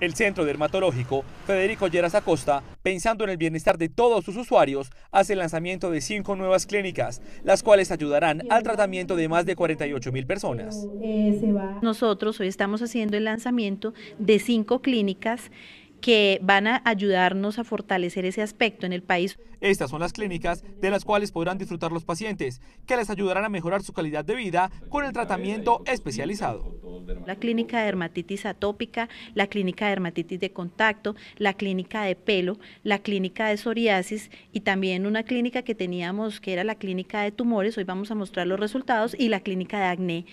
El Centro Dermatológico Federico Lleras Acosta, pensando en el bienestar de todos sus usuarios, hace el lanzamiento de cinco nuevas clínicas, las cuales ayudarán al tratamiento de más de 48 mil personas. Eh, Nosotros hoy estamos haciendo el lanzamiento de cinco clínicas que van a ayudarnos a fortalecer ese aspecto en el país. Estas son las clínicas de las cuales podrán disfrutar los pacientes, que les ayudarán a mejorar su calidad de vida con el tratamiento especializado. La clínica de dermatitis atópica, la clínica de dermatitis de contacto, la clínica de pelo, la clínica de psoriasis y también una clínica que teníamos que era la clínica de tumores, hoy vamos a mostrar los resultados, y la clínica de acné.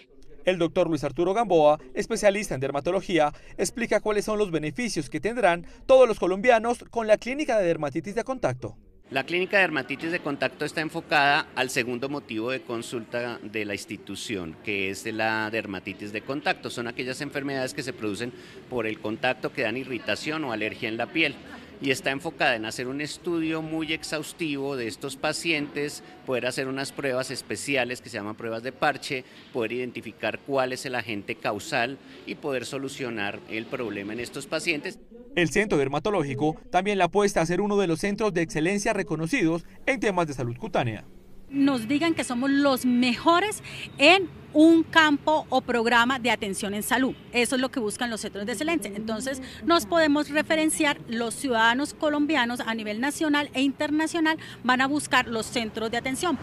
El doctor Luis Arturo Gamboa, especialista en dermatología, explica cuáles son los beneficios que tendrán todos los colombianos con la clínica de dermatitis de contacto. La clínica de dermatitis de contacto está enfocada al segundo motivo de consulta de la institución, que es la dermatitis de contacto. Son aquellas enfermedades que se producen por el contacto que dan irritación o alergia en la piel y está enfocada en hacer un estudio muy exhaustivo de estos pacientes, poder hacer unas pruebas especiales que se llaman pruebas de parche, poder identificar cuál es el agente causal y poder solucionar el problema en estos pacientes. El Centro Dermatológico también la apuesta a ser uno de los centros de excelencia reconocidos en temas de salud cutánea. Nos digan que somos los mejores en un campo o programa de atención en salud. Eso es lo que buscan los centros de excelencia. Entonces, nos podemos referenciar los ciudadanos colombianos a nivel nacional e internacional van a buscar los centros de atención.